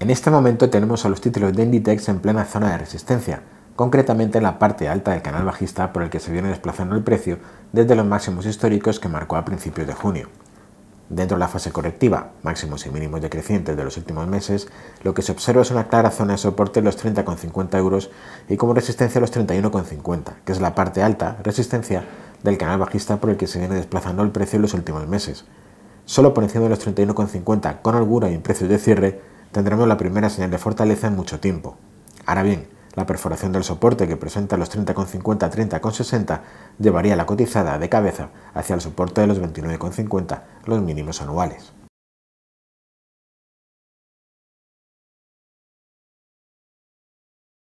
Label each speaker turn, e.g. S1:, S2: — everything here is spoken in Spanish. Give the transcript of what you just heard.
S1: En este momento tenemos a los títulos de Inditex en plena zona de resistencia, concretamente en la parte alta del canal bajista por el que se viene desplazando el precio desde los máximos históricos que marcó a principios de junio. Dentro de la fase correctiva, máximos y mínimos decrecientes de los últimos meses, lo que se observa es una clara zona de soporte en los 30,50 euros y como resistencia a los 31,50, que es la parte alta, resistencia, del canal bajista por el que se viene desplazando el precio en los últimos meses. Solo por encima de los 31,50 con holgura y en precios de cierre tendremos la primera señal de fortaleza en mucho tiempo. Ahora bien, la perforación del soporte que presenta los 30,50 30,60 llevaría la cotizada de cabeza hacia el soporte de los 29,50, los mínimos
S2: anuales.